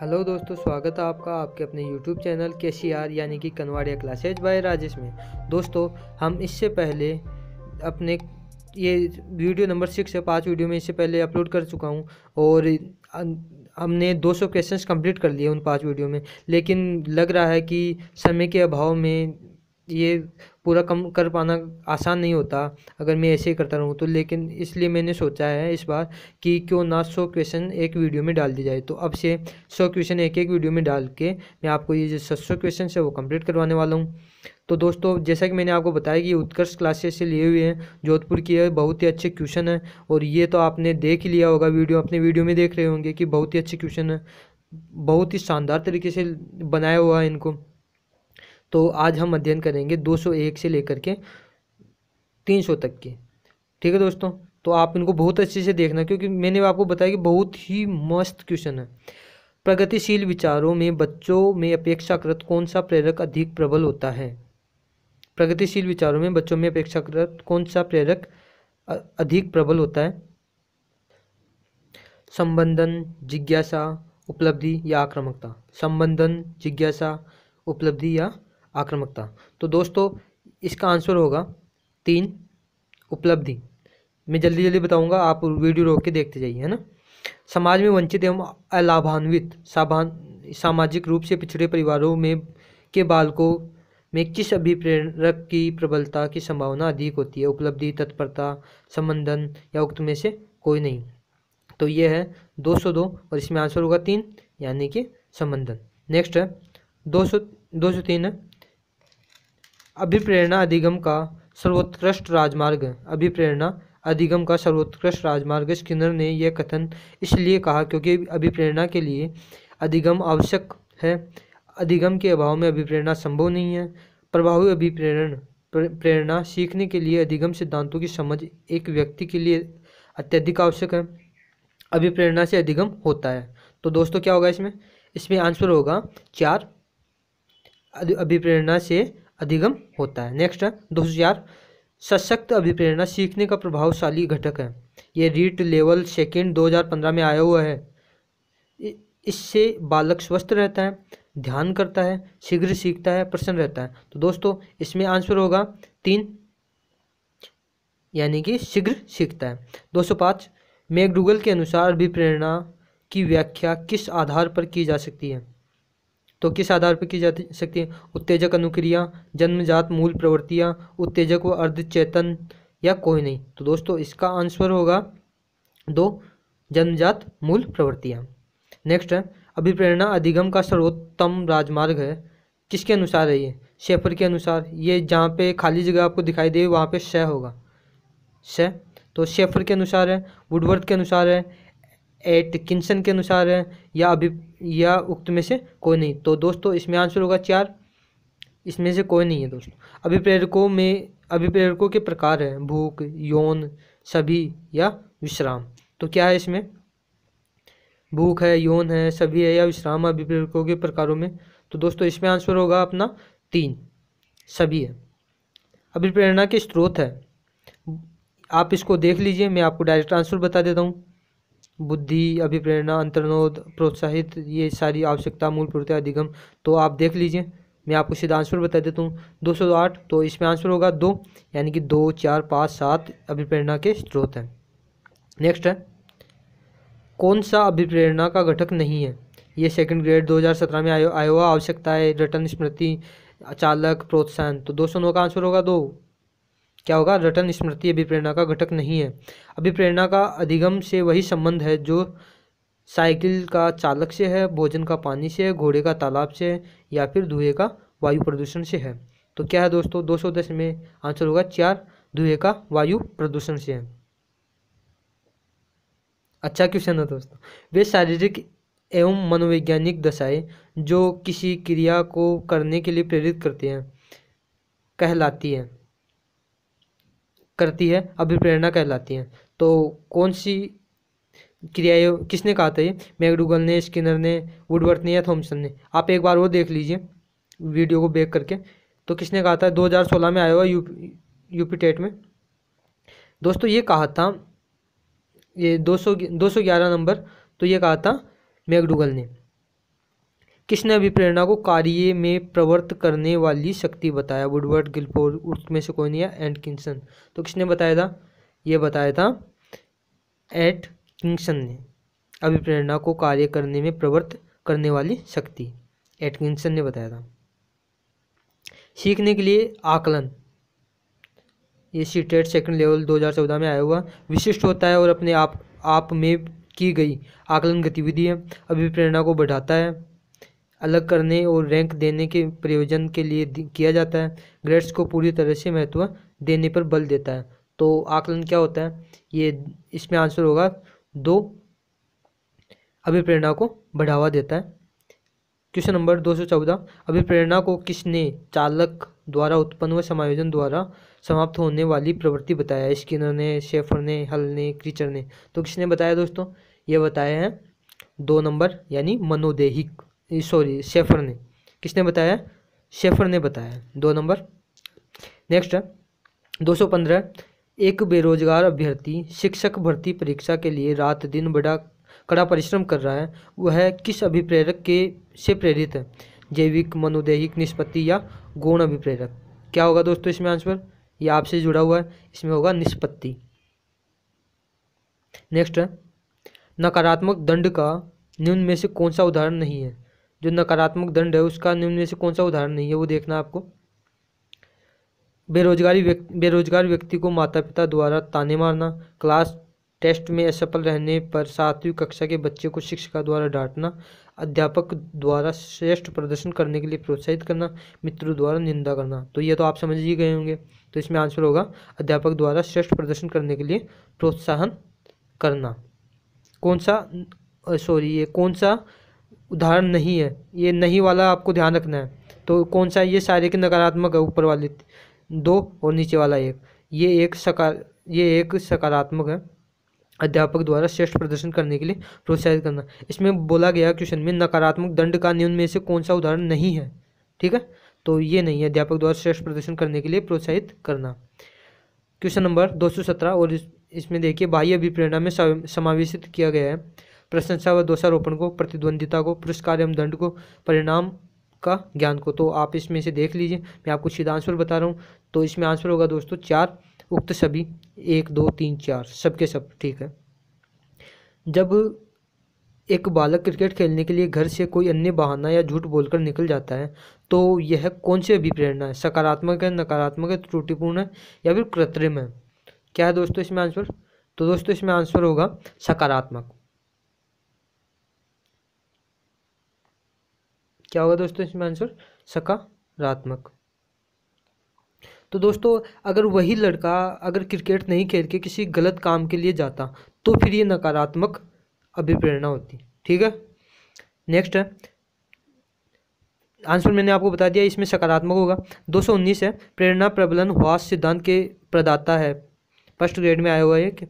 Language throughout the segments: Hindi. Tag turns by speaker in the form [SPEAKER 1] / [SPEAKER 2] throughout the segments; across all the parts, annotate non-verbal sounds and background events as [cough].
[SPEAKER 1] हेलो दोस्तों स्वागत है आपका आपके अपने यूट्यूब चैनल के सी आर यानी कि कनवाड़िया क्लासेज बाय राजेश में दोस्तों हम इससे पहले अपने ये वीडियो नंबर सिक्स है पांच वीडियो में इससे पहले अपलोड कर चुका हूँ और हमने 200 क्वेश्चन कंप्लीट कर लिए उन पांच वीडियो में लेकिन लग रहा है कि समय के अभाव में ये पूरा कम कर पाना आसान नहीं होता अगर मैं ऐसे ही करता रहूँ तो लेकिन इसलिए मैंने सोचा है इस बार कि क्यों ना सौ क्वेश्चन एक वीडियो में डाल दिया जाए तो अब से सौ क्वेश्चन एक एक वीडियो में डाल के मैं आपको ये जो सत सौ क्वेश्चन है वो कंप्लीट करवाने वाला हूँ तो दोस्तों जैसा कि मैंने आपको बताया कि उत्कर्ष क्लासेस से लिए हुए हैं जोधपुर की है बहुत ही अच्छे क्वेश्चन है और ये तो आपने देख ही लिया होगा वीडियो अपने वीडियो में देख रहे होंगे कि बहुत ही अच्छे क्वेश्चन है बहुत ही शानदार तरीके से बनाया हुआ है इनको तो आज हम अध्ययन करेंगे 201 से लेकर के 300 तक के ठीक है दोस्तों तो आप इनको बहुत अच्छे से देखना क्योंकि मैंने आपको बताया कि बहुत ही मस्त क्वेश्चन है प्रगतिशील विचारों में बच्चों में अपेक्षाकृत कौन सा प्रेरक अधिक प्रबल होता है प्रगतिशील विचारों में बच्चों में अपेक्षाकृत कौन सा प्रेरक अधिक प्रबल होता है संबंधन जिज्ञासा उपलब्धि या आक्रामकता संबंधन जिज्ञासा उपलब्धि या आक्रामकता तो दोस्तों इसका आंसर होगा तीन उपलब्धि मैं जल्दी जल्दी बताऊंगा आप वीडियो रोक के देखते जाइए है ना समाज में वंचित एवं अलाभान्वित साभान सामाजिक रूप से पिछड़े परिवारों में के बालकों में किस अभिप्रेरक की प्रबलता की संभावना अधिक होती है उपलब्धि तत्परता संबंधन या उक्त में से कोई नहीं तो ये है दो सौ दो और इसमें आंसर होगा तीन यानी कि संबंधन नेक्स्ट है दो सौ दो सौ तीन है अभिप्रेरणा अधिगम का सर्वोत्कृष्ट राजमार्ग अभिप्रेरणा अधिगम का सर्वोत्कृष्ट राजमार्ग स्किनर ने यह कथन इसलिए कहा क्योंकि अभिप्रेरणा के लिए अधिगम आवश्यक है अधिगम के अभाव में अभिप्रेरणा संभव नहीं है प्रभावी अभिप्रेरण प्रेरणा सीखने के लिए अधिगम सिद्धांतों की समझ एक व्यक्ति के लिए अत्यधिक आवश्यक है अभिप्रेरणा से अधिगम होता है तो दोस्तों क्या होगा इसमें इसमें आंसर होगा चार अभिप्रेरणा से अधिगम होता है नेक्स्ट है दो सशक्त अभिप्रेरणा सीखने का प्रभावशाली घटक है ये रीट लेवल सेकेंड 2015 में आया हुआ है इससे बालक स्वस्थ रहता है ध्यान करता है शीघ्र सीखता है प्रसन्न रहता है तो दोस्तों इसमें आंसर होगा तीन यानी कि शीघ्र सीखता है दो सौ 205 मैकडूगल के अनुसार अभिप्रेरणा की व्याख्या किस आधार पर की जा सकती है तो किस आधार पर की जा सकती है उत्तेजक अनुक्रिया जन्मजात मूल प्रवृत्तियाँ उत्तेजक व अर्धचेतन या कोई नहीं तो दोस्तों इसका आंसर होगा दो जन्मजात मूल प्रवृत्तियाँ नेक्स्ट है अभिप्रेरणा अधिगम का सर्वोत्तम राजमार्ग है किसके अनुसार है ये शेफर के अनुसार ये जहाँ पे खाली जगह आपको दिखाई दे वहाँ पे श होगा श तो शेफर के अनुसार है वुडवर्थ के अनुसार है एट किन्सन के अनुसार है या अभी या उक्त में से कोई नहीं तो दोस्तों इसमें आंसर होगा चार इसमें से कोई नहीं है दोस्तों अभिप्रेरकों में अभिप्रेरकों के प्रकार हैं भूख यौन सभी या विश्राम तो क्या है इसमें भूख है यौन है सभी है या विश्राम अभिप्रेरकों के प्रकारों में तो दोस्तों इसमें आंसर होगा अपना तीन सभी है अभिप्रेरणा के स्रोत है आप इसको देख लीजिए मैं आपको डायरेक्ट आंसर बता देता हूँ बुद्धि अभिप्रेरणा अंतर्नोद प्रोत्साहित ये सारी आवश्यकता मूल प्रवृत्ति अधिगम तो आप देख लीजिए मैं आपको सीधा आंसर बता देता हूँ दो सौ आठ तो इसमें आंसर होगा दो यानी कि दो चार पाँच सात अभिप्रेरणा के स्रोत हैं नेक्स्ट है कौन सा अभिप्रेरणा का घटक नहीं है ये सेकंड ग्रेड 2017 में आयो आयोवा आवश्यकता है रटन स्मृति चालक प्रोत्साहन तो दो सौ नौ का आंसर होगा दो क्या होगा रटन स्मृति अभिप्रेरणा का घटक नहीं है अभिप्रेरणा का अधिगम से वही संबंध है जो साइकिल का चालक से है भोजन का पानी से है घोड़े का तालाब से है या फिर धुएं का वायु प्रदूषण से है तो क्या है दोस्तों 210 में आंसर होगा चार धुएं का वायु प्रदूषण से है अच्छा क्वेश्चन है दोस्तों वे शारीरिक एवं मनोवैज्ञानिक दशाएं जो किसी क्रिया को करने के लिए प्रेरित करते हैं कहलाती हैं करती है अभिप्रेरणा कहलाती है तो कौन सी क्रियाएं किसने कहा था ये मैगडूगल ने स्किनर ने वुडवर्थ ने या थॉमसन ने आप एक बार वो देख लीजिए वीडियो को बेक करके तो किसने कहा था 2016 में आया हुआ यूपी यूपी टेट में दोस्तों ये कहा था ये 200 211 नंबर तो ये कहा था मैगडूगल ने किसने अभी प्रेरणा को कार्य में प्रवर्त करने वाली शक्ति बताया वुडवर्ड गिलपोर उसमें से कोई नहीं है एंड किंगसन तो किसने बताया था ये बताया था एट किंगसन ने अभिप्रेरणा को कार्य करने में प्रवृत्त करने वाली शक्ति एटकिंसन ने बताया था सीखने के लिए आकलन ये सी टेट सेकेंड लेवल 2014 में आया हुआ विशिष्ट होता है और अपने आप आप में की गई आकलन गतिविधि है अभिप्रेरणा को बढ़ाता है अलग करने और रैंक देने के प्रयोजन के लिए किया जाता है ग्रेड्स को पूरी तरह से महत्व देने पर बल देता है तो आकलन क्या होता है ये इसमें आंसर होगा दो अभिप्रेरणा को बढ़ावा देता है क्वेश्चन नंबर दो सौ चौदह अभिप्रेरणा को किसने चालक द्वारा उत्पन्न व समायोजन द्वारा समाप्त होने वाली प्रवृत्ति बताया स्किनर ने शेफर ने हल ने क्रीचर ने तो किसने बताया दोस्तों ये बताया है दो नंबर यानी मनोदेहिक सॉरी शेफर ने किसने बताया शेफर ने बताया दो नंबर नेक्स्ट दो सौ पंद्रह एक बेरोजगार अभ्यर्थी शिक्षक भर्ती परीक्षा के लिए रात दिन बड़ा कड़ा परिश्रम कर रहा है वह किस अभिप्रेरक के से प्रेरित है जैविक मनोदैहिक निष्पत्ति या गौण अभिप्रेरक क्या होगा दोस्तों इसमें आंसर यह आपसे जुड़ा हुआ है इसमें होगा निष्पत्ति नेक्स्ट नकारात्मक दंड का निम्न में से कौन सा उदाहरण नहीं है जो नकारात्मक दंड है उसका निम्न में से कौन सा उदाहरण नहीं है वो देखना आपको बेरोजगारी व्यक्ति बेरोजगार व्यक्ति को माता पिता द्वारा ताने मारना क्लास टेस्ट में असफल रहने पर सातवीं कक्षा के बच्चे को शिक्षिका द्वारा डांटना अध्यापक द्वारा श्रेष्ठ प्रदर्शन करने के लिए प्रोत्साहित करना मित्रों द्वारा निंदा करना तो ये तो आप समझ ही गए होंगे तो इसमें आंसर होगा अध्यापक द्वारा श्रेष्ठ प्रदर्शन करने के लिए प्रोत्साहन करना कौन सा सॉरी ये कौन सा उदाहरण नहीं है ये नहीं वाला आपको ध्यान रखना है तो कौन सा ये सारे के नकारात्मक है ऊपर वाले दो और नीचे वाला एक ये एक सकार ये एक सकारात्मक है अध्यापक द्वारा श्रेष्ठ प्रदर्शन करने के लिए प्रोत्साहित करना इसमें बोला गया क्वेश्चन में नकारात्मक दंड का नियम में से कौन सा उदाहरण नहीं है ठीक है तो ये नहीं है अध्यापक द्वारा श्रेष्ठ प्रदर्शन करने के लिए प्रोत्साहित करना क्वेश्चन नंबर दो और इसमें देखिए बाह्य अभिप्रेरणा में समावेशित किया गया है प्रशंसा व दोषारोपण को प्रतिद्वंदिता को पुरस्कार एवं दंड को परिणाम का ज्ञान को तो आप इसमें से देख लीजिए मैं आपको सीधा आंसर बता रहा हूँ तो इसमें आंसर होगा दोस्तों चार उक्त सभी एक दो तीन चार सबके सब ठीक है जब एक बालक क्रिकेट खेलने के लिए घर से कोई अन्य बहाना या झूठ बोलकर निकल जाता है तो यह कौन सी अभिप्रेरणा है सकारात्मक है नकारात्मक है त्रुटिपूर्ण है या फिर कृत्रिम है क्या है दोस्तों इसमें आंसर तो दोस्तों इसमें आंसर होगा सकारात्मक क्या होगा दोस्तों इसमें आंसर सकारात्मक तो दोस्तों अगर वही लड़का अगर क्रिकेट नहीं खेल के किसी गलत काम के लिए जाता तो फिर ये नकारात्मक अभिप्रेरणा होती ठीक है नेक्स्ट है आंसर मैंने आपको बता दिया इसमें सकारात्मक होगा 219 है प्रेरणा प्रबलन हुआ सिद्धांत के प्रदाता है फर्स्ट ग्रेड में आया हुआ है कि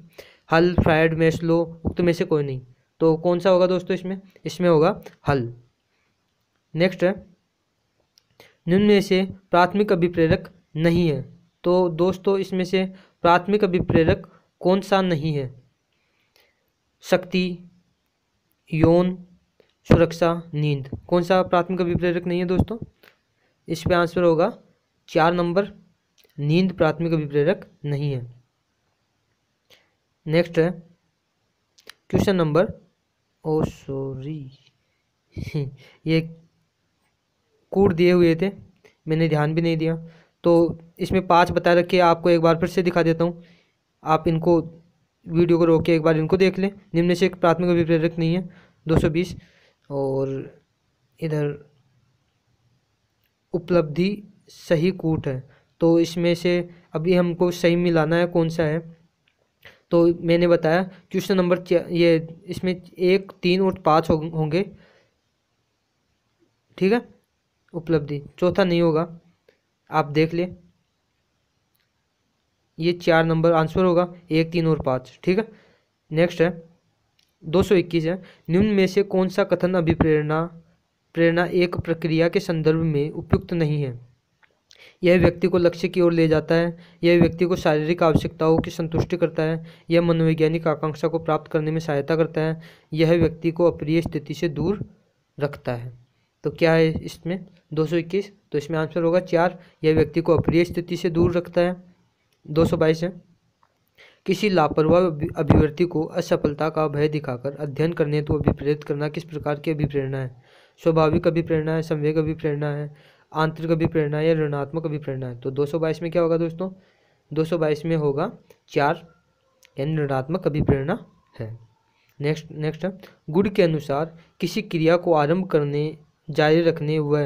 [SPEAKER 1] हल फ्राइड मेस्लो उक्त में से कोई नहीं तो कौन सा होगा दोस्तों इसमें इसमें होगा हल नेक्स्ट है निम्न में से प्राथमिक अभिप्रेरक नहीं है तो दोस्तों इसमें से प्राथमिक अभिप्रेरक कौन सा नहीं है शक्ति यौन सुरक्षा नींद कौन सा प्राथमिक अभिप्रेरक नहीं है दोस्तों इस पे आंसर होगा चार नंबर नींद प्राथमिक अभिप्रेरक नहीं है नेक्स्ट है क्वेश्चन नंबर ओ सॉरी ये कूट दिए हुए थे मैंने ध्यान भी नहीं दिया तो इसमें पाँच बता रखे आपको एक बार फिर से दिखा देता हूँ आप इनको वीडियो को रोक के एक बार इनको देख लें निम्न से प्राथमिक अभिप्रेरक नहीं है 220 और इधर उपलब्धि सही कूट है तो इसमें से अभी हमको सही मिलाना है कौन सा है तो मैंने बताया क्वेश्चन नंबर ये इसमें एक तीन और पाँच होंगे ठीक है उपलब्धि चौथा नहीं होगा आप देख लें ये चार नंबर आंसर होगा एक तीन और पाँच ठीक है नेक्स्ट है दो सौ इक्कीस है निम्न में से कौन सा कथन अभिप्रेरणा प्रेरणा एक प्रक्रिया के संदर्भ में उपयुक्त नहीं है यह व्यक्ति को लक्ष्य की ओर ले जाता है यह व्यक्ति को शारीरिक आवश्यकताओं की संतुष्टि करता है यह मनोवैज्ञानिक आकांक्षा को प्राप्त करने में सहायता करता है यह व्यक्ति को अप्रिय स्थिति से दूर रखता है तो क्या है इसमें 221 तो इसमें आंसर होगा चार यह व्यक्ति को अप्रिय स्थिति से दूर रखता है 222 है किसी लापरवाह अभिव्यक्ति को असफलता का भय दिखाकर अध्ययन करने तो अभिप्रेरित करना किस प्रकार की अभिप्रेरणा है स्वाभाविक अभिप्रेरणा है संवेग अभिप्रेरणा है आंतरिक अभिप्रेरणा है या ऋणात्मक अभिप्रेरणा है तो बाईस में क्या होगा दोस्तों बाईस में होगा चार यानी ऋणात्मक अभिप्रेरणा है नेक्स्ट नेक्स्ट गुड के अनुसार किसी क्रिया को आरंभ करने जारी रखने व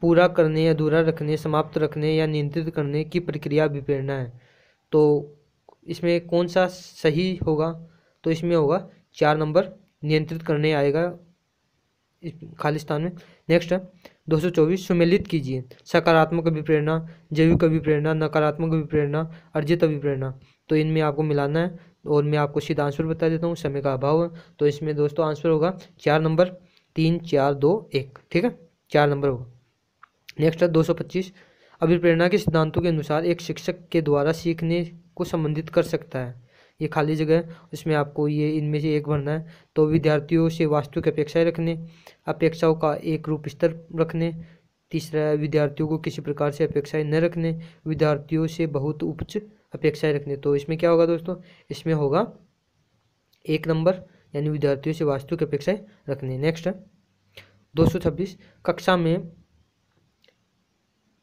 [SPEAKER 1] पूरा करने अधूरा रखने समाप्त रखने या नियंत्रित करने की प्रक्रिया विप्रेरणा है तो इसमें कौन सा सही होगा तो इसमें होगा चार नंबर नियंत्रित करने आएगा खालिस्तान में नेक्स्ट है दो सौ चौबीस सुमेलित कीजिए सकारात्मक अभिप्रेरणा जैविक अभिप्रेरणा नकारात्मक अभिप्रेरणा अर्जित अभिप्रेरणा तो इनमें आपको मिलाना है और मैं आपको सीधा आंसर बता देता हूँ समय का अभाव है तो इसमें दोस्तों आंसर होगा चार नंबर तीन चार दो एक ठीक है चार नंबर होगा नेक्स्ट है दो सौ पच्चीस अभिप्रेरणा के सिद्धांतों के अनुसार एक शिक्षक के द्वारा सीखने को संबंधित कर सकता है ये खाली जगह है उसमें आपको ये इनमें से एक भरना है तो विद्यार्थियों से वास्तविक अपेक्षाएं रखने अपेक्षाओं का एक रूप स्तर रखने तीसरा है विद्यार्थियों को किसी प्रकार से अपेक्षाएं न रखने विद्यार्थियों से बहुत उच्च अपेक्षाएं रखने तो इसमें क्या होगा दोस्तों इसमें होगा एक नंबर यानी विद्यार्थियों से वास्तविक अपेक्षाएं रखने नेक्स्ट है दो कक्षा में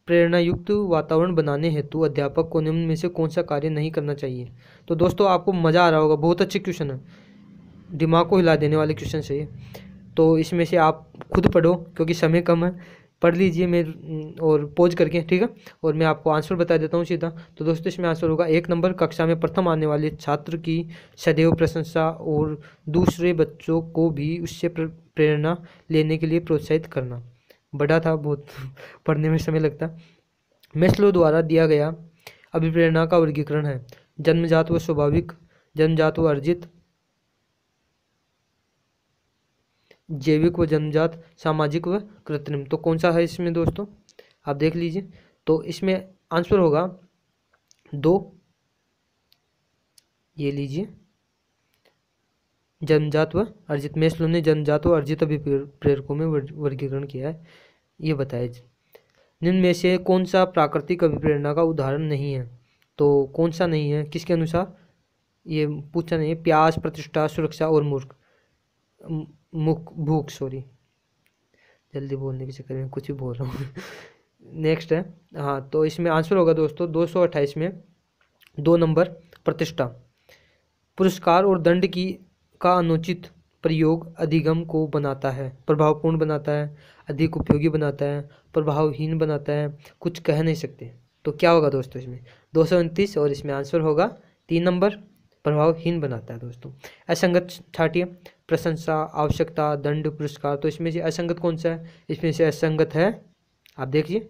[SPEAKER 1] प्रेरणायुक्त वातावरण बनाने हेतु अध्यापक को निम्न में से कौन सा कार्य नहीं करना चाहिए तो दोस्तों आपको मज़ा आ रहा होगा बहुत अच्छे क्वेश्चन है दिमाग को हिला देने वाले क्वेश्चन है तो इसमें से आप खुद पढ़ो क्योंकि समय कम है पढ़ लीजिए मैं और पोज करके ठीक है और मैं आपको आंसर बता देता हूँ सीधा तो दोस्तों इसमें आंसर होगा एक नंबर कक्षा में प्रथम आने वाले छात्र की सदैव प्रशंसा और दूसरे बच्चों को भी उससे प्रेरणा लेने के लिए प्रोत्साहित करना बड़ा था बहुत पढ़ने में समय लगता मेस्लो द्वारा दिया गया अभिप्रेरणा का वर्गीकरण है जन्मजात व स्वाभाविक जन्मजात व अर्जित जैविक व जन्मजात सामाजिक व कृत्रिम तो कौन सा है इसमें दोस्तों आप देख लीजिए तो इसमें आंसर होगा दो ये लीजिए जन्मजात व अर्जित मेस्लो ने जन्मजात व अर्जित अभिप्रेरकों में वर्गीकरण किया है ये बताए निम्न में से कौन सा प्राकृतिक अभिप्रेरणा का उदाहरण नहीं है तो कौन सा नहीं है किसके अनुसार ये पूछा नहीं प्यास प्रतिष्ठा सुरक्षा और मूर्ख मुख भूख सॉरी जल्दी बोलने के चक्कर में कुछ भी बोल रहा हूँ नेक्स्ट [laughs] है हाँ तो इसमें आंसर होगा दोस्तों दो सौ अट्ठाईस में दो नंबर प्रतिष्ठा पुरस्कार और दंड की का अनुचित प्रयोग अधिगम को बनाता है प्रभावपूर्ण बनाता है अधिक उपयोगी बनाता है प्रभावहीन बनाता है कुछ कह नहीं सकते तो क्या होगा दोस्तों इसमें दो सौ उनतीस और इसमें आंसर होगा तीन नंबर प्रभावहीन बनाता है दोस्तों असंगत छाटी प्रशंसा आवश्यकता दंड पुरस्कार तो इसमें से असंगत कौन सा है इसमें से असंगत है आप देखिए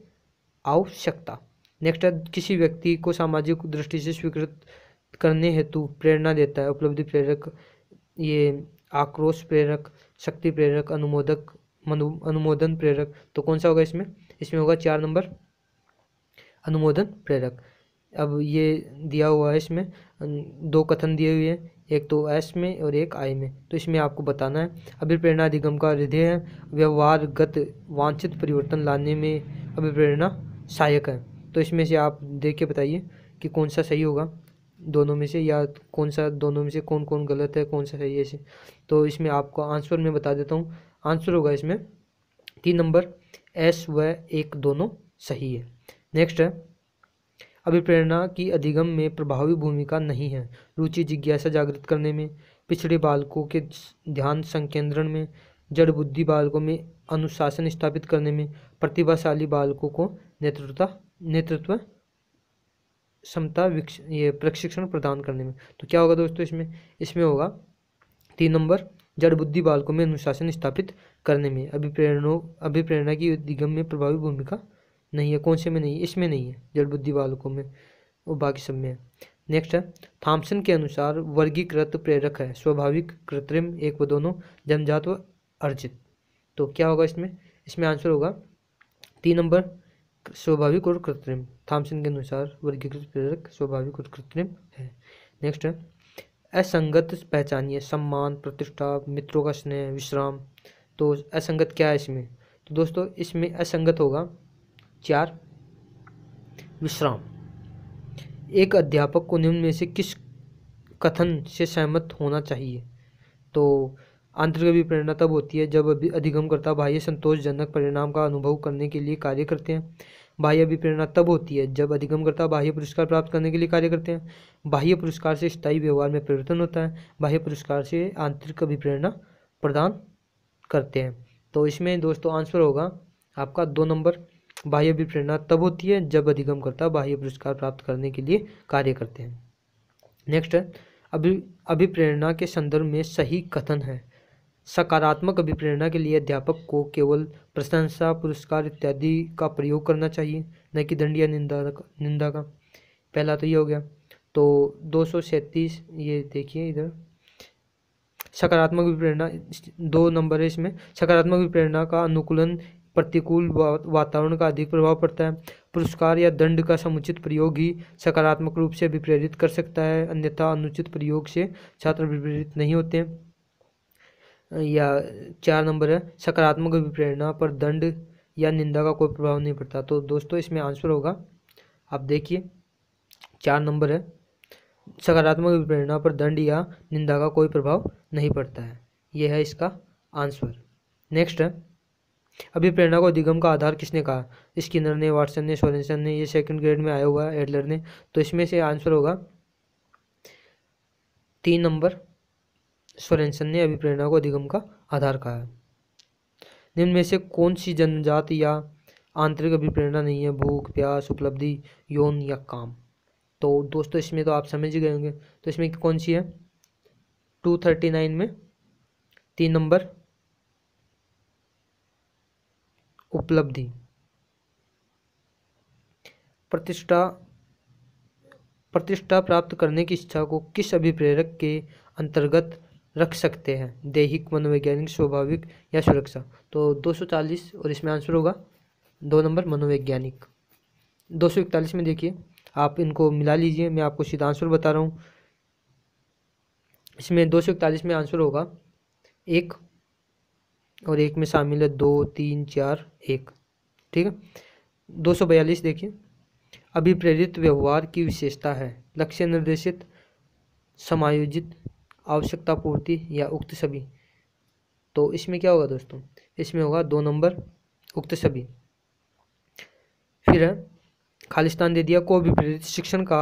[SPEAKER 1] आवश्यकता नेक्स्ट है किसी व्यक्ति को सामाजिक दृष्टि से स्वीकृत करने हेतु प्रेरणा देता है उपलब्धि प्रेरक ये आक्रोश प्रेरक शक्ति प्रेरक अनुमोदक अनुमोदन प्रेरक तो कौन सा होगा इसमें इसमें होगा चार नंबर अनुमोदन प्रेरक अब ये दिया हुआ है इसमें दो कथन दिए हुए हैं एक तो एस में और एक आई में तो इसमें आपको बताना है अभिप्रेरणा अधिगम का हृदय है व्यवहारगत वांछित परिवर्तन लाने में अभिप्रेरणा सहायक है तो इसमें से आप देख के बताइए कि कौन सा सही होगा दोनों में से या कौन सा दोनों में से कौन कौन गलत है कौन सा सही है इसे तो इसमें आपको आंसर में बता देता हूँ आंसर होगा इसमें तीन नंबर एस व एक दोनों सही है नेक्स्ट है अभिप्रेरणा की अधिगम में प्रभावी भूमिका नहीं है रुचि जिज्ञासा जागृत करने में पिछड़े बालकों के ध्यान संकेंद्रण में जड़ बुद्धि बालकों में अनुशासन स्थापित करने में प्रतिभाशाली बालकों को नेतृत्व नेतृत्व क्षमता ये प्रशिक्षण प्रदान करने में तो क्या होगा दोस्तों इसमें इसमें होगा तीन नंबर जड़ बुद्धि बालकों में अनुशासन स्थापित करने में अभिप्रेरणों अभिप्रेरणा की दिगम में प्रभावी भूमिका नहीं है कौन से में नहीं इसमें नहीं है जड़ बुद्धि बालकों में और बाकी सब में है नेक्स्ट है थाम्सन के अनुसार वर्गीकृत प्रेरक है स्वाभाविक कृत्रिम एक व दोनों जनजात व अर्जित तो क्या होगा इसमें इसमें आंसर होगा तीन नंबर स्वाभाविक और कृत्रिम थाम्सन के अनुसार वर्गीकृत प्रेरक स्वाभाविक और कृत्रिम है नेक्स्ट है असंगत पहचानिए सम्मान प्रतिष्ठा मित्रों का स्नेह विश्राम तो असंगत क्या है इसमें तो दोस्तों इसमें असंगत होगा चार विश्राम एक अध्यापक को निम्न में से किस कथन से सहमत होना चाहिए तो आंतरिक अभिप्रेरणा तब होती है जब अधिगमकर्ता बाह्य संतोषजनक परिणाम का अनुभव करने के लिए कार्य करते हैं बाह्य अभिप्रेरणा तब होती है जब अधिगमकर्ता बाह्य पुरस्कार प्राप्त करने के लिए कार्य करते हैं बाह्य पुरस्कार से स्थायी व्यवहार में परिवर्तन होता है बाह्य पुरस्कार से आंतरिक अभिप्रेरणा प्रदान करते हैं तो इसमें दोस्तों आंसर होगा आपका दो नंबर बाह्य अभिप्रेरणा तब होती है जब अधिगमकर्ता बाह्य पुरस्कार प्राप्त करने के लिए कार्य करते हैं नेक्स्ट है अभि अभिप्रेरणा के संदर्भ में सही कथन है सकारात्मक अभिप्रेरणा के लिए अध्यापक को केवल प्रशंसा पुरस्कार इत्यादि का प्रयोग करना चाहिए न कि दंड या निंदा निंदा का पहला तो ये हो गया तो दो सौ सैंतीस ये देखिए इधर सकारात्मक अभिप्रेरणा दो नंबर है इसमें सकारात्मक विप्रेरणा का अनुकूलन प्रतिकूल वातावरण का अधिक प्रभाव पड़ता है पुरस्कार या दंड का समुचित प्रयोग ही सकारात्मक रूप से अभिप्रेरित कर सकता है अन्यथा अनुचित प्रयोग से छात्र विप्रेरित नहीं होते हैं या चार नंबर है सकारात्मक अभिप्रेरणा पर दंड या निंदा का कोई प्रभाव नहीं पड़ता तो दोस्तों इसमें आंसर होगा आप देखिए चार नंबर है सकारात्मक विप्रेरणा पर दंड या निंदा का कोई प्रभाव नहीं पड़ता है यह है इसका आंसर नेक्स्ट है अभिप्रेरणा को अधिगम का आधार किसने कहा स्किनर ने वाटसन ने सोरेंसन ने ये सेकंड ग्रेड में आया हुआ है एडलर ने तो इसमें से आंसर होगा तीन नंबर सोरेंसन ने अभिप्रेरणा को अधिगम का आधार कहा है निम्न में से कौन सी जनजात या आंतरिक अभिप्रेरणा नहीं है भूख प्यास उपलब्धि यौन या काम तो दोस्तों इसमें तो आप समझ ही गए होंगे तो इसमें कौन सी है टू थर्टी नाइन में तीन नंबर उपलब्धि प्रतिष्ठा प्रतिष्ठा प्राप्त करने की इच्छा को किस अभिप्रेरक के अंतर्गत रख सकते हैं दैहिक मनोवैज्ञानिक स्वाभाविक या सुरक्षा तो 240 और इसमें आंसर होगा दो नंबर मनोवैज्ञानिक दो सौ इकतालीस में देखिए आप इनको मिला लीजिए मैं आपको सीधा आंसर बता रहा हूँ इसमें दो सौ इकतालीस में आंसर होगा एक और एक में शामिल है दो तीन चार एक ठीक है दो सौ बयालीस देखिए अभिप्रेरित व्यवहार की विशेषता है लक्ष्य निर्देशित समायोजित आवश्यकता पूर्ति या उक्त सभी तो इसमें क्या होगा दोस्तों इसमें होगा दो नंबर उक्त सभी फिर है खालिस्तान दे दिया को विपरीत शिक्षण का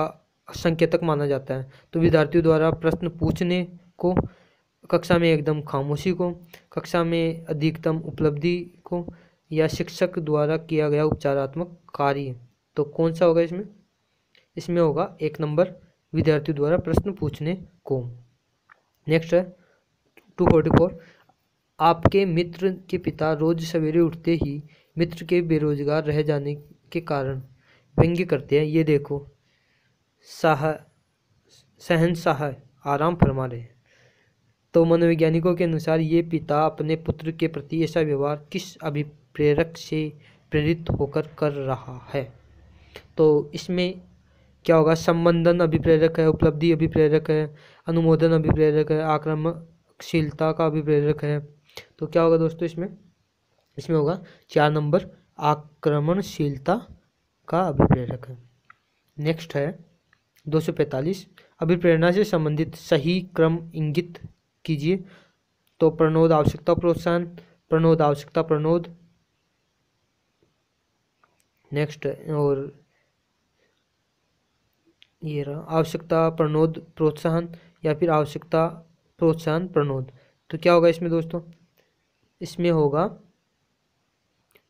[SPEAKER 1] संकेतक माना जाता है तो विद्यार्थियों द्वारा प्रश्न पूछने को कक्षा में एकदम खामोशी को कक्षा में अधिकतम उपलब्धि को या शिक्षक द्वारा किया गया उपचारात्मक कार्य तो कौन सा होगा इसमें इसमें होगा एक नंबर विद्यार्थियों द्वारा प्रश्न पूछने को नेक्स्ट है टू फोर्टी फोर आपके मित्र के पिता रोज सवेरे उठते ही मित्र के बेरोजगार रह जाने के कारण व्यंग्य करते हैं ये देखो साह सह आराम फरमा रहे हैं तो मनोवैज्ञानिकों के अनुसार ये पिता अपने पुत्र के प्रति ऐसा व्यवहार किस अभिप्रेरक से प्रेरित होकर कर रहा है तो इसमें क्या होगा संबंधन अभिप्रेरक है उपलब्धि अभिप्रेरक है अनुमोदन अभिप्रेरक है आक्रमकशीलता का अभिप्रेरक है तो क्या होगा दोस्तों इसमें इसमें होगा चार नंबर आक्रमणशीलता का अभिप्रेरक है नेक्स्ट है पैंतालीस अभिप्रेरणा से संबंधित सही क्रम इंगित कीजिए तो प्रणोद आवश्यकता प्रोत्साहन प्रणोद आवश्यकता प्रणोद नेक्स्ट और ये रहा आवश्यकता प्रणोद प्रोत्साहन या फिर आवश्यकता प्रोत्साहन प्रणोद तो क्या होगा इसमें दोस्तों इसमें होगा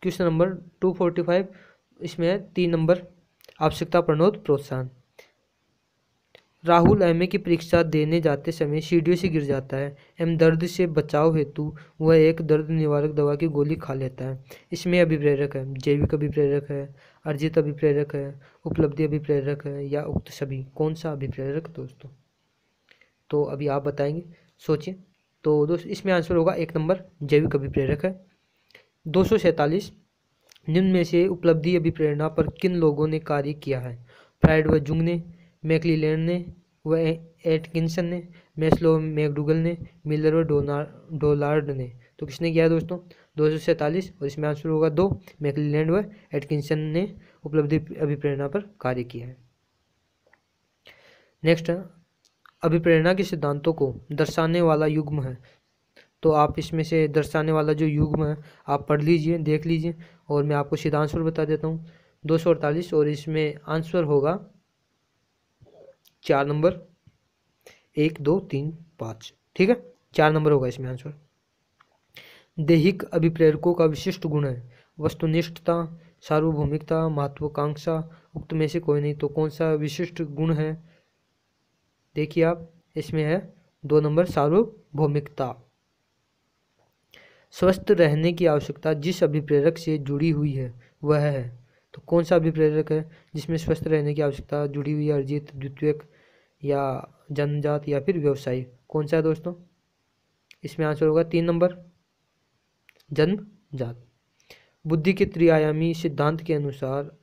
[SPEAKER 1] question number two forty five इसमें है तीन नंबर आवश्यकता प्रणोद प्रोत्साहन राहुल एमए की परीक्षा देने जाते समय सीढ़ियों से गिर जाता है एम दर्द से बचाव हेतु वह एक दर्द निवारक दवा की गोली खा लेता है इसमें अभिप्रेरक है जैविक अभिप्रेरक है अर्जित अभिप्रेरक है उपलब्धि अभिप्रेरक है या उक्त सभी कौन सा अभिप्रेरक दोस्तों तो अभी आप बताएंगे सोचिए तो दोस्त इसमें आंसर होगा एक नंबर जैविक अभिप्रेरक है दो सौ सैंतालीस निम्न में से उपलब्धि अभिप्रेरणा पर किन लोगों ने कार्य किया है फ्राइड व जुंग ने मैकलीलैंड ने व एटकिंसन ने मैस्लो मैकडूगल ने मिलर व डोनार्ड ने तो किसने किया है दोस्तों दो सौ सैंतालीस और इसमें आंसर होगा दो मैकलीलैंड व एटकिंसन ने उपलब्धि अभिप्रेरणा पर कार्य किया है नेक्स्ट अभिप्रेरणा के सिद्धांतों को दर्शाने वाला युग्म है तो आप इसमें से दर्शाने वाला जो युग्म है आप पढ़ लीजिए देख लीजिए और मैं आपको सीधा आंसर बता देता हूँ दो सौ अड़तालीस और इसमें आंसर होगा चार नंबर एक दो तीन पाँच ठीक है चार नंबर होगा इसमें आंसर देहिक अभिप्रेरकों का विशिष्ट गुण है वस्तुनिष्ठता सार्वभौमिकता महत्वाकांक्षा उक्त में से कोई नहीं तो कौन सा विशिष्ट गुण है देखिए आप इसमें है दो नंबर सार्वभौमिकता स्वस्थ रहने की आवश्यकता जिस अभिप्रेरक से जुड़ी हुई है वह है तो कौन सा अभिप्रेरक है जिसमें स्वस्थ रहने की आवश्यकता जुड़ी हुई है अर्जित द्वितीयक या जनजात या फिर व्यवसाय कौन सा है दोस्तों इसमें आंसर होगा तीन नंबर जनजात बुद्धि के त्रिआयामी सिद्धांत के अनुसार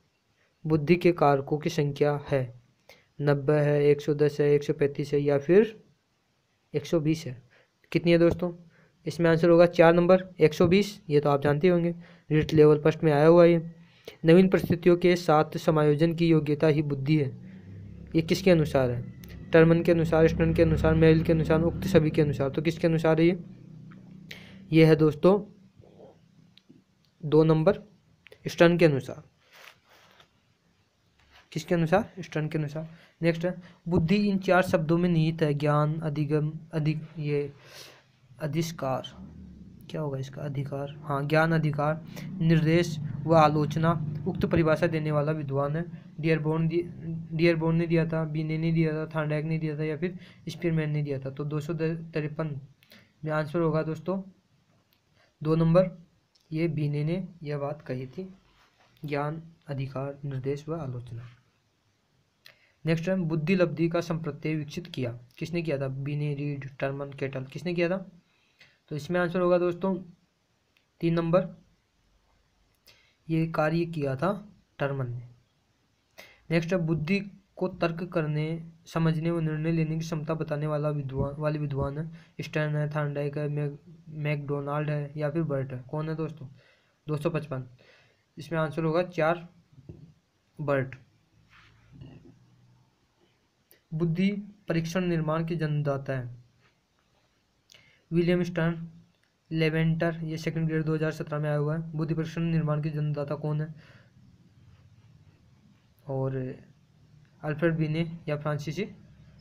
[SPEAKER 1] बुद्धि के कारकों की संख्या है नब्बे है एक सौ दस है एक सौ पैंतीस है या फिर एक सौ बीस है कितनी है दोस्तों इसमें आंसर होगा चार नंबर एक सौ बीस ये तो आप जानते होंगे रिट लेवल फर्स्ट में आया हुआ ये नवीन परिस्थितियों के साथ समायोजन की योग्यता ही बुद्धि है ये किसके अनुसार है टर्मन के अनुसार स्टन के अनुसार मेल के अनुसार उक्त सभी के अनुसार तो किसके अनुसार है ये ये है दोस्तों दो नंबर स्टन के अनुसार किसके अनुसार स्टर्न के अनुसार नेक्स्ट है बुद्धि इन चार शब्दों में निहित है ज्ञान अधिगम अधिक ये अधिष्कार क्या होगा इसका अधिकार हाँ ज्ञान अधिकार निर्देश व आलोचना उक्त परिभाषा देने वाला विद्वान है डियरबोर्न डियरबोर्न ने दिया था बीने ने दिया था थांडैक ने दिया था या फिर स्पीरमैन ने दिया था तो दो सौ तिरपन में आंसर होगा दोस्तों दो नंबर ये बीने ने यह बात कही थी ज्ञान अधिकार निर्देश व आलोचना नेक्स्ट है बुद्धि लब्धि का संप्रत्यय विकसित किया किसने किया था बिने रीड टर्मन केटल किसने किया था तो इसमें आंसर होगा दोस्तों तीन नंबर ये कार्य किया था टर्मन ने नेक्स्ट है बुद्धि को तर्क करने समझने व निर्णय लेने की क्षमता बताने वाला विद्वान वाले विद्वान है स्टर्न है थानडाइक है मैकडोनाल्ड है या फिर बर्ट है कौन है दोस्तों दो सौ पचपन इसमें आंसर होगा चार बर्ट बुद्धि परीक्षण निर्माण के जन्मदाता है विलियम स्टर्न लेवेंटर ये सेकंड ग्रेड 2017 में आया हुआ है बुद्धि परीक्षण निर्माण के जन्मदाता कौन है और अल्फ्रेड बीने या फ्रांसिसी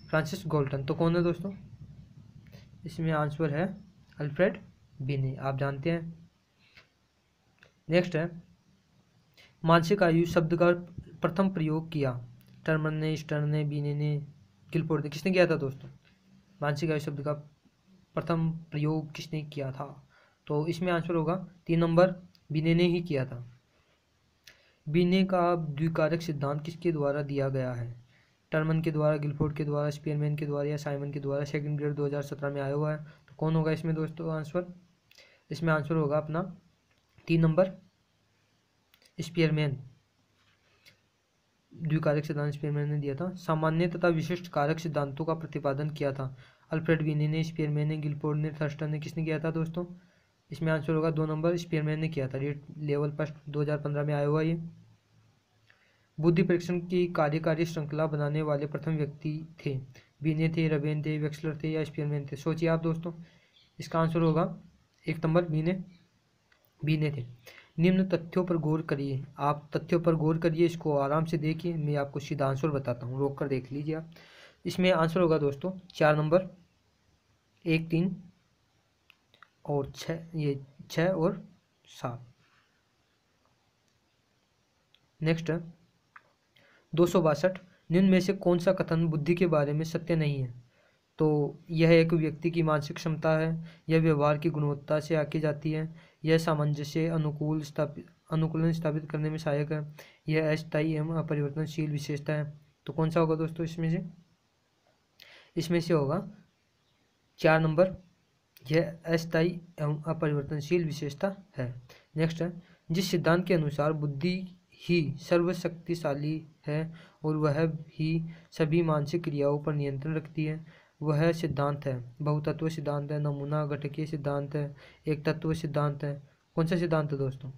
[SPEAKER 1] फ्रांसिस गोल्टन तो कौन है दोस्तों इसमें आंसर है अल्फ्रेड बीने आप जानते हैं नेक्स्ट है मानसिक आयु शब्द का प्रथम प्रयोग किया टर्मन ने स्टर्न ने बीने ने किल ने किसने किया था दोस्तों मानसिक आयु शब्द का प्रथम प्रयोग किसने किया था तो इसमें आंसर होगा तीन नंबर बिने ने ही किया था बिने का द्विकारक सिद्धांत किसके द्वारा दिया गया है टर्मन के द्वारा गिलफोर्ड के द्वारा स्पेयरमैन के द्वारा या साइमन के द्वारा सेकंड ग्रेड 2017 में आया हुआ है तो कौन होगा इसमें दोस्तों आंसर इसमें आंसर होगा अपना तीन नंबर स्पेयरमैन द्विकारक सिद्धांत स्पेयरमैन ने दिया था सामान्य तथा विशिष्ट कारक सिद्धांतों का प्रतिपादन किया था अल्फ्रेड विनी ने स्पेयरमैन ने गिलपोर्ड ने थर्स्टन ने किसने किया था दोस्तों इसमें आंसर होगा दो नंबर स्पेयरमैन ने किया था डेट लेवल फर्स्ट दो में आया हुआ ये बुद्धि परीक्षण की कार्यकारी श्रृंखला बनाने वाले प्रथम व्यक्ति थे बीने थे रबेन थे वेक्सलर थे या स्पेयरमैन थे सोचिए आप दोस्तों इसका आंसर होगा एक नंबर बीने बीने थे निम्न तथ्यों पर गौर करिए आप तथ्यों पर गौर करिए इसको आराम से देखिए मैं आपको सीधा आंसर बताता हूँ रोक कर देख लीजिए आप इसमें आंसर होगा दोस्तों चार नंबर एक तीन और छ ये छ और सात नेक्स्ट दो सौ बासठ निम्न में से कौन सा कथन बुद्धि के बारे में सत्य नहीं है तो यह एक व्यक्ति की मानसिक क्षमता है यह व्यवहार की गुणवत्ता से आकी जाती है यह सामंजस्य अनुकूल स्थापित अनुकूलन स्थापित करने में सहायक है यह अस्थायी एवं अपरिवर्तनशील विशेषता है तो कौन सा होगा दोस्तों इसमें से इसमें से होगा चार नंबर यह अस्थायी एवं अपरिवर्तनशील विशेषता है नेक्स्ट है जिस सिद्धांत के अनुसार बुद्धि ही सर्वशक्तिशाली है और वह ही सभी मानसिक क्रियाओं पर नियंत्रण रखती है वह सिद्धांत है बहुतत्व सिद्धांत है नमूना घटकीय सिद्धांत है एक तत्व सिद्धांत है कौन सा सिद्धांत है दोस्तों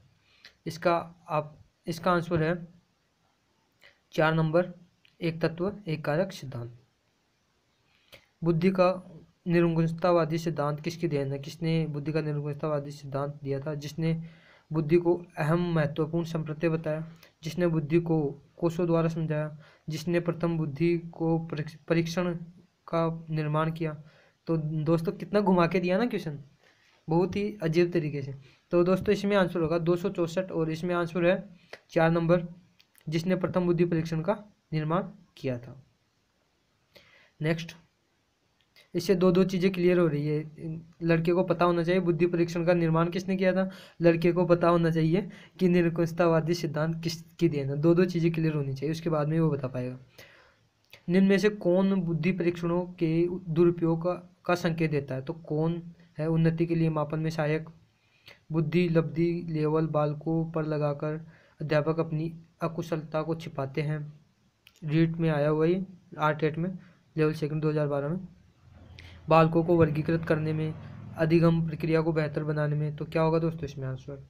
[SPEAKER 1] इसका आप इसका आंसर है चार नंबर एक तत्व एक कारक सिद्धांत बुद्धि का निरुगुणतावादी सिद्धांत किसकी देन है किसने बुद्धि का निरुगुणतावादी सिद्धांत दिया था जिसने बुद्धि को अहम महत्वपूर्ण संप्रत्य बताया जिसने बुद्धि को कोषों द्वारा समझाया जिसने प्रथम बुद्धि को परीक्षण का निर्माण किया तो दोस्तों कितना घुमा के दिया ना क्वेश्चन बहुत ही अजीब तरीके से तो दोस्तों इसमें आंसर होगा दो और इसमें आंसर है चार नंबर जिसने प्रथम बुद्धि परीक्षण का निर्माण किया था नेक्स्ट इससे दो दो चीज़ें क्लियर हो रही है लड़के को पता होना चाहिए बुद्धि परीक्षण का निर्माण किसने किया था लड़के को पता होना चाहिए कि निरंकुशतावादी सिद्धांत किसकी देना दो दो चीज़ें क्लियर होनी चाहिए उसके बाद में वो बता पाएगा निम्न में से कौन बुद्धि परीक्षणों के दुरुपयोग का, का संकेत देता है तो कौन है उन्नति के लिए मापन में सहायक बुद्धि लब्धि लेवल बालकों पर लगाकर अध्यापक अपनी अकुशलता को छिपाते हैं रीट में आया हुआ ही आर्ट एट में लेवल सेकंड 2012 में बालकों को वर्गीकृत करने में अधिगम प्रक्रिया को बेहतर बनाने में तो क्या होगा दोस्तों इसमें आंसर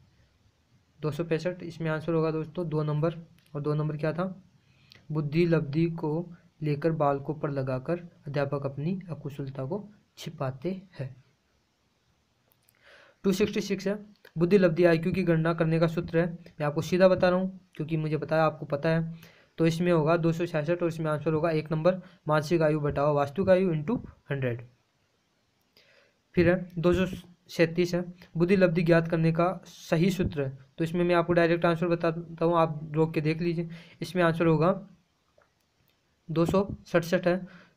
[SPEAKER 1] दो सौ पैंसठ इसमें आंसर होगा दोस्तों दो नंबर और दो नंबर क्या था बुद्धि लब्धि को लेकर बालकों पर लगाकर अध्यापक अपनी अकुशलता को छिपाते हैं टू सिक्सटी सिक्स है बुद्धि लब्धि आईक्यू की गणना करने का सूत्र है मैं आपको सीधा बता रहा हूँ क्योंकि मुझे पता है आपको पता है तो इसमें होगा दो सौ छियासठ और इसमें आंसर होगा एक नंबर मानसिक आयु बटाओ वास्तविक आयु इंटू हंड्रेड फिर है दो सौ सैंतीस है बुद्धि लब्धि ज्ञात करने का सही सूत्र है तो इसमें मैं आपको डायरेक्ट आंसर बताता हूँ आप रोक के देख लीजिए इसमें आंसर होगा दो सौ सड़सठ है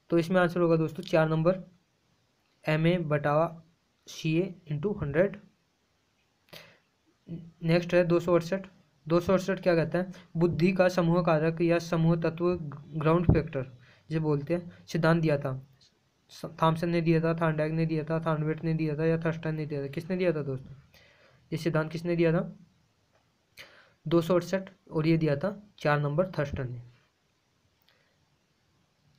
[SPEAKER 1] तो इसमें आंसर होगा दोस्तों चार नंबर एम ए बटावा C A into hundred next है दो सौ अड़सठ दो सौ अड़सठ क्या कहते हैं बुद्धि का समूह कारक या समूह तत्व ग्राउंड फैक्टर जो बोलते हैं सिद्धांत दिया था थामसन ने दिया था थानडैग ने दिया था थानवेट ने दिया था या थर्स्टन ने दिया था किसने दिया था दोस्तों ये सिद्धांत किसने दिया था दो सौ अड़सठ और ये दिया था चार नंबर थर्स्टन ने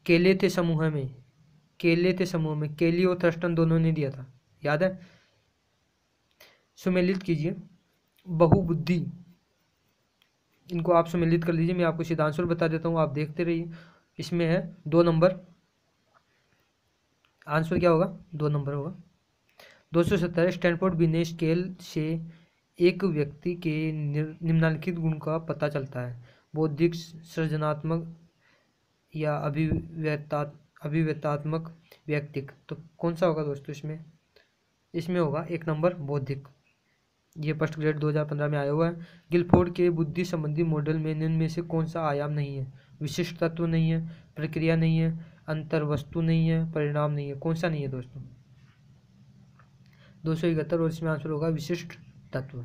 [SPEAKER 1] केले थे समूह में केले थे समूह में केली और थर्स्टन दोनों ने दिया था याद है सुमेलित कीजिए बहुबुद्धि इनको आप सुमेलित कर लीजिए मैं आपको सिद्धांशुर बता देता हूँ आप देखते रहिए इसमें है दो नंबर आंसर क्या होगा दो नंबर होगा दो सौ सत्तर स्टैंडफोर्ड बिने स्केल से एक व्यक्ति के निम्नलिखित गुण का पता चलता है बौद्धिक सृजनात्मक या अभिव्यक्ता अभिव्यक्तात्मक व्यक्तिक तो कौन सा होगा दोस्तों इसमें इसमें होगा एक नंबर बौद्धिक ये फर्स्ट ग्रेड 2015 में आया हुआ है गिलफोर्ड के बुद्धि संबंधी मॉडल में निम्न से कौन सा आयाम नहीं है विशिष्ट तत्व नहीं है प्रक्रिया नहीं है अंतर वस्तु नहीं है परिणाम नहीं है कौन सा नहीं है दोस्तों दो सौ इकहत्तर और इसमें आंसर होगा विशिष्ट तत्व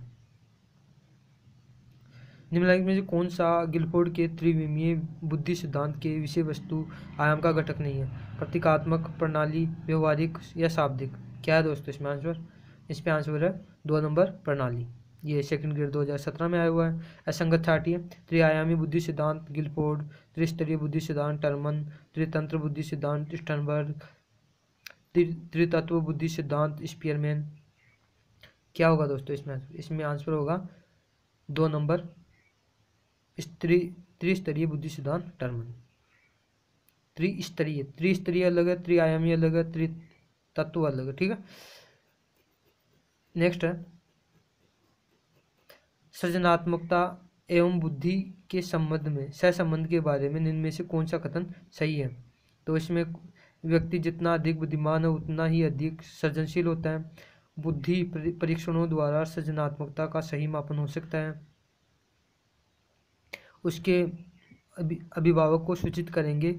[SPEAKER 1] निम्नलिखित में से कौन सा गिलफोर्ड के त्रिविमीय बुद्धि सिद्धांत के विषय वस्तु आयाम का घटक नहीं है प्रतीकात्मक प्रणाली व्यवहारिक या शाब्दिक क्या है दोस्तों इसमें आंसर इसमें आंसर है दो नंबर प्रणाली ये सेकंड ग्रेड 2017 में आया हुआ है असंगत छाटी त्रिआयामी बुद्धि सिद्धांत गिलफोर्ड त्रिस्तरीय बुद्धि सिद्धांत टर्मन त्रितंत्र बुद्धि सिद्धांत स्टनबर्ग त्रितत्व बुद्धि सिद्धांत स्पियरमैन क्या होगा दोस्तों इसमें इसमें आंसर होगा दो नंबर स्त्री त्रिस्तरीय बुद्धि सिद्धांत टर्मन त्रिस्तरीय त्रिस्तरीय अलग है त्रिआयामी अलग है त्रि तत्व अलग है ठीक है नेक्स्ट है सृजनात्मकता एवं बुद्धि के संबंध में सहसंबंध के बारे में में से कौन सा कथन सही है तो इसमें व्यक्ति जितना अधिक बुद्धिमान है उतना ही अधिक सृजनशील होता है बुद्धि परीक्षणों द्वारा सृजनात्मकता का सही मापन हो सकता है उसके अभिभावक को सूचित करेंगे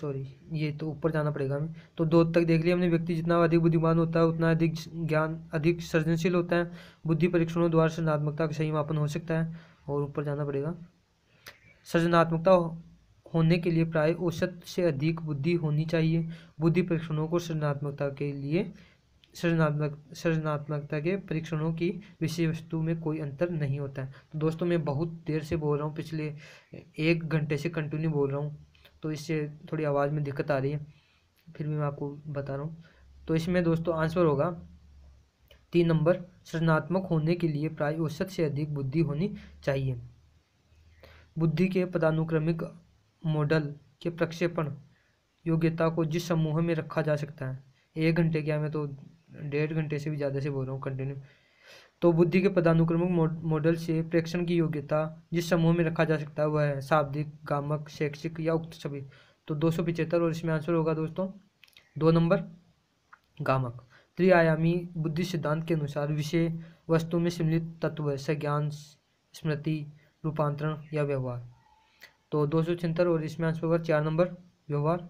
[SPEAKER 1] सॉरी ये तो ऊपर जाना पड़ेगा हमें तो दो तक देख लिया हमने व्यक्ति जितना अधिक बुद्धिमान होता है उतना अधिक ज्ञान अधिक सृजनशील होता है बुद्धि परीक्षणों द्वारा सृजनात्मकता का सही मापन हो सकता है और ऊपर जाना पड़ेगा सृजनात्मकता होने के लिए प्राय औसत से अधिक बुद्धि होनी चाहिए बुद्धि परीक्षणों को सृजनात्मकता के लिए सृजनात्मक सृजनात्मकता के परीक्षणों की विषय वस्तु में कोई अंतर नहीं होता है तो दोस्तों मैं बहुत देर से बोल रहा हूँ पिछले एक घंटे से कंटिन्यू बोल रहा हूँ तो इससे थोड़ी आवाज़ में दिक्कत आ रही है फिर भी मैं आपको बता रहा हूँ तो इसमें दोस्तों आंसर होगा तीन नंबर सृजनात्मक होने के लिए प्राय औसत से अधिक बुद्धि होनी चाहिए बुद्धि के पदानुक्रमिक मॉडल के प्रक्षेपण योग्यता को जिस समूह में रखा जा सकता है एक घंटे क्या मैं तो डेढ़ घंटे से भी ज़्यादा से बोल रहा हूँ कंटिन्यू तो बुद्धि के पदानुक्रमिक मॉडल से प्रेक्षण की योग्यता जिस समूह में रखा जा सकता है वह है शाब्दिक गामक शैक्षिक या उक्त सभी तो दो सौ पिचहत्तर और इसमें आंसर होगा दोस्तों दो नंबर गामक त्रिआयामी बुद्धि सिद्धांत के अनुसार विषय वस्तु में सम्मिलित तत्व संज्ञान स्मृति रूपांतरण या व्यवहार तो दो सौ छिहत्तर और इसमें आंसर होगा चार नंबर व्यवहार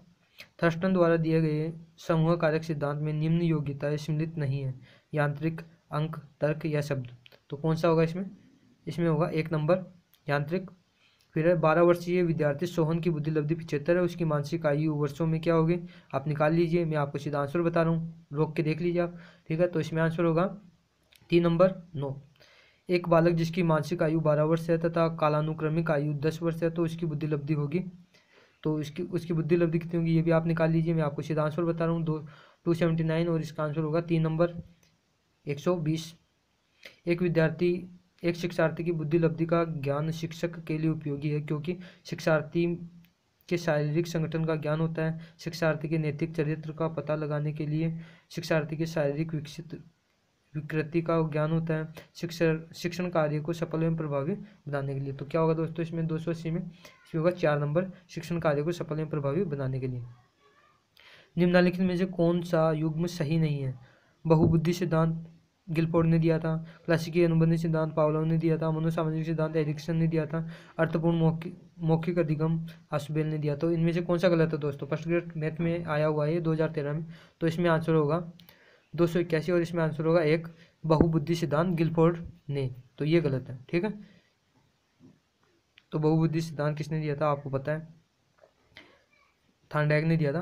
[SPEAKER 1] थर्स्टन द्वारा दिए गए समूह कारक सिद्धांत में निम्न योग्यताएं सम्मिलित नहीं है यांत्रिक अंक तर्क या शब्द तो कौन सा होगा इसमें इसमें होगा एक नंबर यांत्रिक फिर है बारह वर्षीय विद्यार्थी सोहन की बुद्धि लब्धि पिछहत्तर है उसकी मानसिक आयु वर्षों में क्या होगी आप निकाल लीजिए मैं आपको सीधा आंसर बता रहा हूँ रोक के देख लीजिए आप ठीक है तो इसमें आंसर होगा तीन नंबर नौ एक बालक जिसकी मानसिक आयु बारह वर्ष है तथा कालानुक्रमिक आयु दस वर्ष है तो उसकी बुद्धि लब्धि होगी तो इसकी उसकी बुद्धि लब्धि कितनी होगी ये भी आप निकाल लीजिए मैं आपको सीधा आंसर बता रहा हूँ दो टू सेवेंटी नाइन और इसका आंसर होगा तीन नंबर एक सौ बीस एक विद्यार्थी एक शिक्षार्थी की बुद्धि लब्धि का ज्ञान शिक्षक के लिए उपयोगी है क्योंकि शिक्षार्थी के शारीरिक संगठन का ज्ञान होता है शिक्षार्थी के नैतिक चरित्र का पता लगाने के लिए शिक्षार्थी के शारीरिक विकसित विकृति का ज्ञान होता है शिक्षण शिक्षण कार्य को सफल एवं प्रभावी बनाने के लिए तो क्या होगा दोस्तों इसमें दो सौ अस्सी में इसमें होगा चार नंबर शिक्षण कार्य को सफल एवं प्रभावी बनाने के लिए निम्नलिखित में से कौन सा युग्म सही नहीं है बहुबुद्धि सिद्धांत गिलपोर्ड ने दिया था क्लासिकी अनुबंधित सिद्धांत पावलोव ने दिया था मनोसामाजिक सिद्धांत एरिक्सन ने दिया था अर्थपूर्ण मौखिक मौखिक अधिगम आसुबेल ने दिया तो इनमें से कौन सा गलत है दोस्तों फर्स्ट ग्रेड मैथ में आया हुआ है हजार तेरह में तो इसमें आंसर होगा दो सौ इक्यासी और इसमें आंसर होगा एक बहुबुद्धि सिद्धांत गिलफोर्ड ने तो ये गलत है ठीक है तो बहुबुद्धि सिद्धांत किसने दिया था आपको पता है थानडैग ने दिया था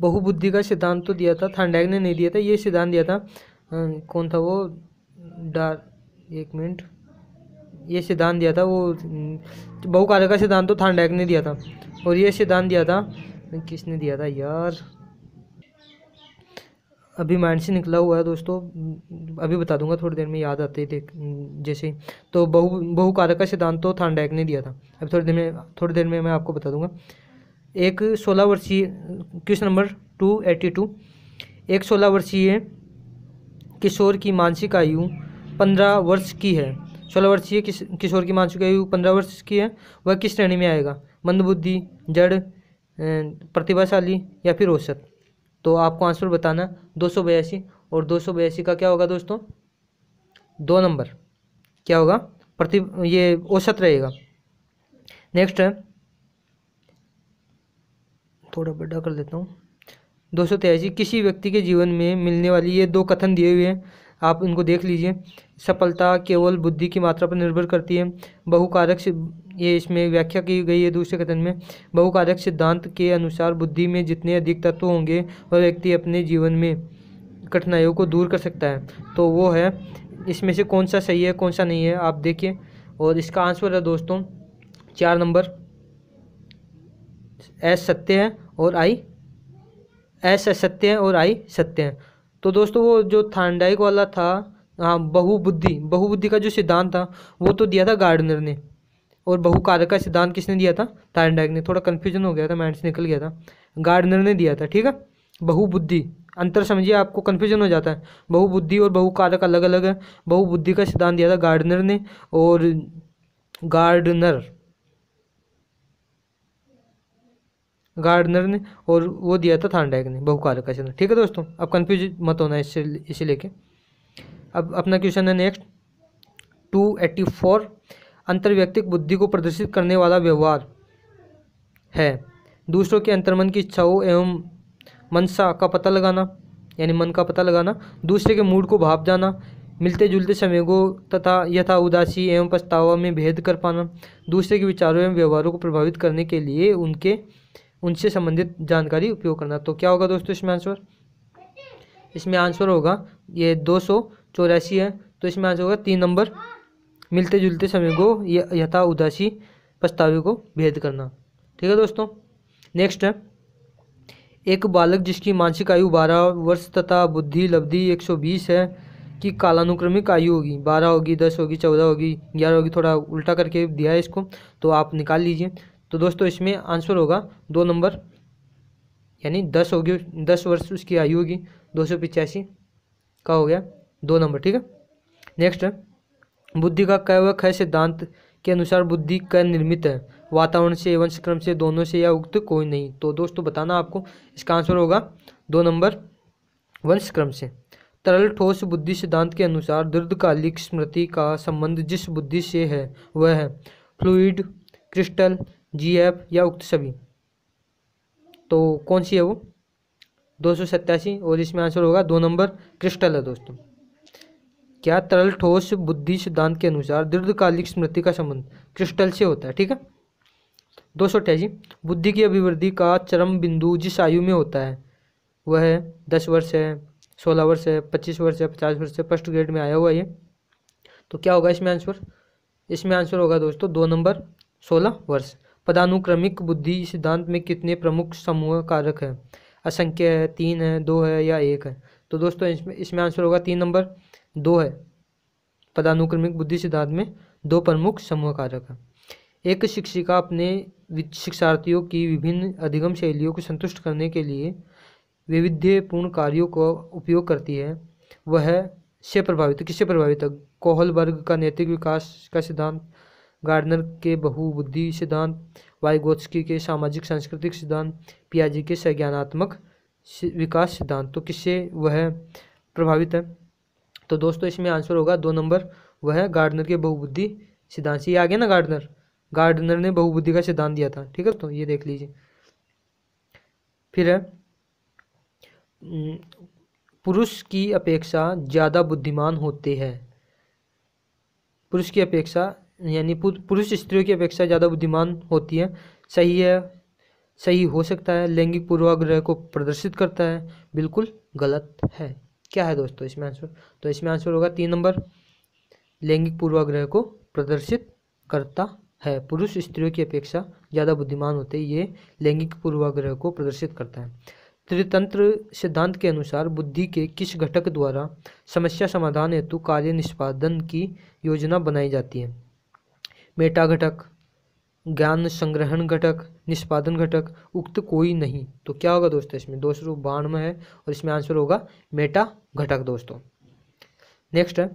[SPEAKER 1] बहुबुद्धि का सिद्धांत तो दिया था थानडैग ने नहीं दिया था ये सिद्धांत दिया था कौन था वो डार एक मिनट ये सिद्धांत दिया था वो बहुकार्य का सिद्धांत तो थानडैग ने दिया था और ये सिद्धांत दिया था किसने दिया था यार अभी माइंड से निकला हुआ है दोस्तों अभी बता दूंगा थोड़ी देर में याद आते ही देख जैसे तो बहु बहुकारक का सिद्धांत तो डैक ने दिया था अभी थोड़ी देर में थोड़ी देर में मैं आपको बता दूंगा एक सोलह वर्षीय question number two eighty two एक सोलह वर्षीय किशोर की मानसिक आयु पंद्रह वर्ष की है सोलह वर्षीय किशोर की मानसिक आयु पंद्रह वर्ष की है वह किस श्रेणी में आएगा मंदबुद्धि जड़ प्रतिभाशाली या फिर औसत तो आपको आंसर बताना दो सौ बयासी और दो सौ बयासी का क्या होगा दोस्तों दो नंबर क्या होगा प्रति ये औसत रहेगा नेक्स्ट है थोड़ा बड़ा कर देता हूँ दो सौ तेजी किसी व्यक्ति के जीवन में मिलने वाली ये दो कथन दिए हुए हैं आप इनको देख लीजिए सफलता केवल बुद्धि की मात्रा पर निर्भर करती है बहुकारक ये इसमें व्याख्या की गई है दूसरे कथन में बहुकारक सिद्धांत के अनुसार बुद्धि में जितने अधिक तत्व होंगे वह व्यक्ति अपने जीवन में कठिनाइयों को दूर कर सकता है तो वो है इसमें से कौन सा सही है कौन सा नहीं है आप देखिए और इसका आंसर है दोस्तों चार नंबर एस सत्य है और आई एस सत्य है और आई सत्य है तो दोस्तों वो जो थानडाइक वाला था हाँ बहुबुद्धि बहुबुद्धि का जो सिद्धांत था वो तो दिया था गार्डनर ने और बहुकारक का सिद्धांत किसने दिया था थानडाइक ने थोड़ा कन्फ्यूजन हो गया था माइंड से निकल गया था गार्डनर ने दिया था ठीक है बहुबुद्धि अंतर समझिए आपको कन्फ्यूजन हो जाता है बहुबुद्धि और बहुकारक अलग अलग है बहुबुद्धि का सिद्धांत दिया था गार्डनर ने और गार्डनर गार्डनर ने और वो दिया था थानडैक ने बहुकारक का चिन्ह ठीक है दोस्तों अब कन्फ्यूज मत होना इससे इसे लेके अब अपना क्वेश्चन है नेक्स्ट टू एट्टी फोर अंतर्व्यक्तिक बुद्धि को प्रदर्शित करने वाला व्यवहार है दूसरों के अंतर्मन की इच्छाओं एवं मनसा का पता लगाना यानी मन का पता लगाना दूसरे के मूड को भाप जाना मिलते जुलते समयों तथा यथा उदासी एवं पछतावा में भेद कर पाना दूसरे के विचारों एवं व्यवहारों को प्रभावित करने के लिए उनके उनसे संबंधित जानकारी उपयोग करना तो क्या होगा दोस्तों इसमें आंसर इसमें आंसर होगा ये दो सौ चौरासी है तो इसमें आंसर होगा तीन नंबर मिलते जुलते समय को यथा उदासी पछतावे को भेद करना ठीक है दोस्तों नेक्स्ट है एक बालक जिसकी मानसिक आयु बारह वर्ष तथा बुद्धि लब्धि एक सौ बीस है कि कालानुक्रमिक आयु होगी बारह होगी दस होगी चौदह होगी ग्यारह होगी थोड़ा उल्टा करके दिया है इसको तो आप निकाल लीजिए तो दोस्तों इसमें आंसर होगा दो नंबर यानी दस होगी दस वर्ष उसकी आयु होगी दो सौ पिचासी का हो गया दो नंबर ठीक है नेक्स्ट बुद्धि का कह व खय सिद्धांत के अनुसार बुद्धि क निर्मित है वातावरण से एवं क्रम से दोनों से या उक्त कोई नहीं तो दोस्तों बताना आपको इसका आंसर होगा दो नंबर वंशक्रम से तरल ठोस बुद्धि सिद्धांत के अनुसार दीर्घकालिक स्मृति का संबंध जिस बुद्धि से है वह है फ्लूइड क्रिस्टल जी एफ या उक्त सभी तो कौन सी है वो दो सौ सत्तासी और इसमें आंसर होगा दो नंबर क्रिस्टल है दोस्तों क्या तरल ठोस बुद्धि सिद्धांत के अनुसार दीर्घकालिक स्मृति का संबंध क्रिस्टल से होता है ठीक है दो सौ अठासी बुद्धि की अभिवृद्धि का चरम बिंदु जिस आयु में होता है वह है दस वर्ष है सोलह वर्ष है पच्चीस वर्ष है पचास वर्ष है फर्स्ट ग्रेड में आया हुआ ये तो क्या होगा इसमें आंसर इसमें आंसर होगा दोस्तों दो नंबर सोलह वर्ष पदानुक्रमिक बुद्धि सिद्धांत में कितने प्रमुख समूह कारक हैं असंख्य है तीन है दो है या एक है तो दोस्तों इसमें इसमें आंसर होगा तीन नंबर दो है पदानुक्रमिक बुद्धि सिद्धांत में दो प्रमुख समूह कारक हैं एक शिक्षिका अपने शिक्षार्थियों की विभिन्न अधिगम शैलियों को संतुष्ट करने के लिए वैविध्यपूर्ण कार्यों का उपयोग करती है वह से प्रभावित किससे प्रभावित है कोहलबर्ग का नैतिक विकास का सिद्धांत गार्डनर के बहुबुद्धि सिद्धांत वाइगोत्स्की के सामाजिक सांस्कृतिक सिद्धांत पियाजी के संज्ञानात्मक विकास सिद्धांत तो किससे वह प्रभावित है तो दोस्तों इसमें आंसर होगा दो नंबर वह गार्डनर के बहुबुद्धि सिद्धांत से ये आ गया ना गार्डनर गार्डनर ने बहुबुद्धि का सिद्धांत दिया था ठीक है तो ये देख लीजिए फिर है पुरुष की अपेक्षा ज़्यादा बुद्धिमान होते हैं पुरुष की अपेक्षा यानी पुरुष स्त्रियों की अपेक्षा ज़्यादा बुद्धिमान होती है सही है सही हो सकता है लैंगिक पूर्वाग्रह को प्रदर्शित करता है बिल्कुल गलत है क्या है दोस्तों इसमें आंसर तो इसमें आंसर होगा तीन नंबर लैंगिक पूर्वाग्रह को प्रदर्शित करता है पुरुष स्त्रियों की अपेक्षा ज़्यादा बुद्धिमान होते ये लैंगिक पूर्वाग्रह को प्रदर्शित करता है त्रितंत्र सिद्धांत के अनुसार बुद्धि के किस घटक द्वारा समस्या समाधान हेतु कार्य निष्पादन की योजना बनाई जाती है मेटा घटक ज्ञान संग्रहण घटक निष्पादन घटक उक्त कोई नहीं तो क्या होगा दोस्तों इसमें दो सौ बानवे है और इसमें आंसर होगा मेटा घटक दोस्तों नेक्स्ट है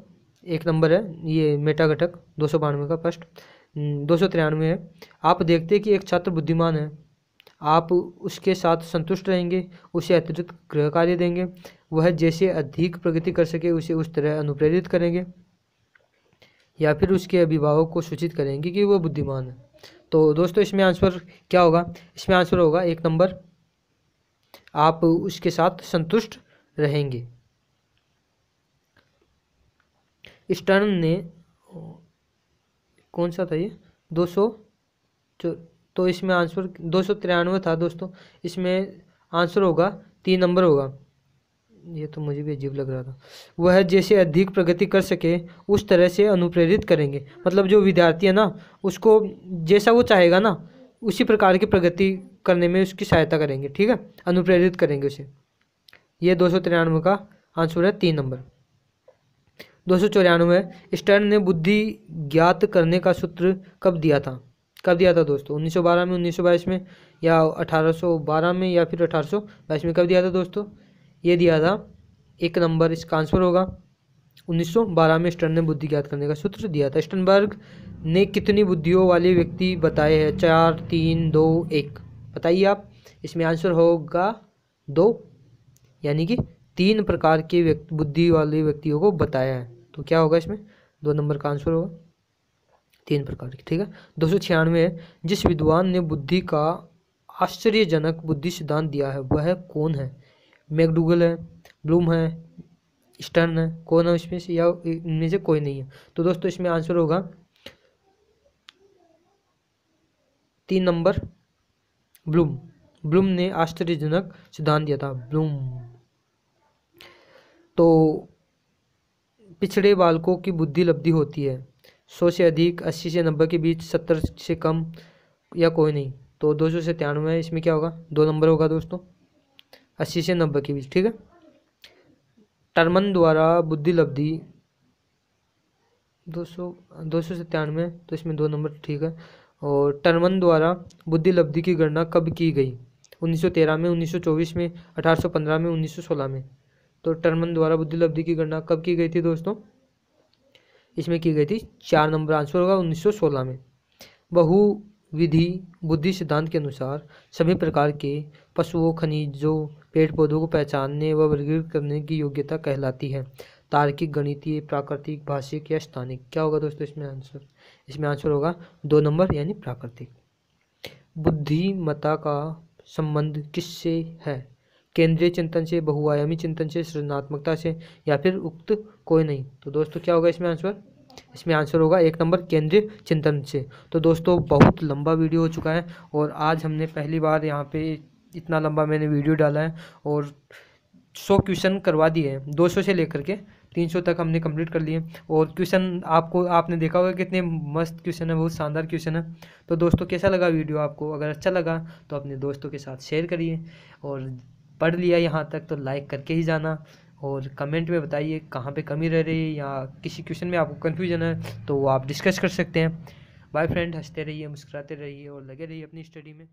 [SPEAKER 1] एक नंबर है ये मेटा घटक दो सौ बानवे का फर्स्ट हम्म, दो सौ तिरानवे है आप देखते कि एक छात्र बुद्धिमान है आप उसके साथ संतुष्ट रहेंगे उसे अतिरिक्त गृह कार्य देंगे वह जैसे अधिक प्रगति कर सके उसे उस तरह अनुप्रेरित करेंगे या फिर उसके अभिभावक को सूचित करेंगे कि वह बुद्धिमान है तो दोस्तों इसमें आंसर क्या होगा इसमें आंसर होगा एक नंबर आप उसके साथ संतुष्ट रहेंगे स्टर्न ने कौन सा था ये दो सौ तो इसमें आंसर दो सौ तिरानवे था दोस्तों इसमें आंसर होगा तीन नंबर होगा ये तो मुझे भी अजीब लग रहा था वह जैसे अधिक प्रगति कर सके उस तरह से अनुप्रेरित करेंगे मतलब जो विद्यार्थी है ना उसको जैसा वो चाहेगा ना उसी प्रकार की प्रगति करने में उसकी सहायता करेंगे ठीक है अनुप्रेरित करेंगे उसे ये दो सौ तिरानवे का आंसर है तीन नंबर दो सौ चौरानवे स्टर्न ने बुद्धि ज्ञात करने का सूत्र कब दिया था कब दिया था दोस्तों 1912 में 1922 में या 1812 में या फिर 1822 में कब दिया था दोस्तों ये दिया था एक नंबर इसका आंसर होगा 1912 में स्टर्न ने बुद्धि ज्ञात करने का सूत्र दिया था स्टनबर्ग ने कितनी बुद्धियों वाले व्यक्ति बताए हैं चार तीन दो एक बताइए आप इसमें आंसर होगा दो यानी कि तीन प्रकार के व्यक्ति बुद्धि वाले व्यक्तियों को बताया है तो क्या होगा इसमें दो नंबर का आंसर होगा तीन प्रकार की ठीक है दो सौ छियानवे है जिस विद्वान ने बुद्धि का आश्चर्यजनक बुद्धि सिद्धांत दिया है वह कौन है मैकडूगल है ब्लूम है स्टर्न है कौन है इसमें से या इनमें से कोई नहीं है तो दोस्तों इसमें आंसर होगा तीन नंबर ब्लूम ब्लूम ने आश्चर्यजनक सिद्धांत दिया था ब्लूम तो पिछड़े बालकों की बुद्धि लब्धि होती है सौ से अधिक अस्सी से नब्बे के बीच सत्तर से कम या कोई नहीं तो दो सौ सत्तानवे इसमें क्या होगा दो नंबर होगा दोस्तों अस्सी से नब्बे के बीच ठीक है टर्मन द्वारा बुद्धि लब्धि दो सौ दो सौ सत्तानवे तो इसमें दो नंबर ठीक है और टर्मन द्वारा बुद्धि लब्धि की गणना कब की गई 1913 में 1924 में 1815 में 1916 में तो टर्मन द्वारा बुद्धि लब्धि की गणना कब की गई थी दोस्तों इसमें की गई थी चार नंबर आंसर होगा 1916 में बहुविधि बुद्धि सिद्धांत के अनुसार सभी प्रकार के पशुओं खनिजों पेड़ पौधों को पहचानने व वर्गीकृत करने की योग्यता कहलाती है तार्किक गणितीय प्राकृतिक भाषिक या स्थानिक क्या होगा दोस्तों इसमें आंसर इसमें आंसर होगा दो नंबर यानी प्राकृतिक बुद्धिमता का संबंध किससे है केंद्रीय चिंतन से बहुआयामी चिंतन से सृजनात्मकता से या फिर उक्त कोई नहीं तो दोस्तों क्या होगा इसमें आंसर इसमें आंसर होगा एक नंबर केंद्रीय चिंतन से तो दोस्तों बहुत लंबा वीडियो हो चुका है और आज हमने पहली बार यहाँ पे इतना लंबा मैंने वीडियो डाला है और सौ क्वेश्चन करवा दिए हैं दो सौ से लेकर के तीन सौ तक हमने कंप्लीट कर लिए और क्वेश्चन आपको आपने देखा होगा कितने मस्त क्वेश्चन है बहुत शानदार क्वेश्चन है तो दोस्तों कैसा लगा वीडियो आपको अगर अच्छा लगा तो अपने दोस्तों के साथ शेयर करिए और पढ़ लिया यहाँ तक तो लाइक करके ही जाना और कमेंट में बताइए कहाँ पे कमी रह रही है या किसी क्वेश्चन में आपको कन्फ्यूजन है तो वो आप डिस्कस कर सकते हैं बाय फ्रेंड हंसते रहिए मुस्कुराते रहिए और लगे रहिए अपनी स्टडी में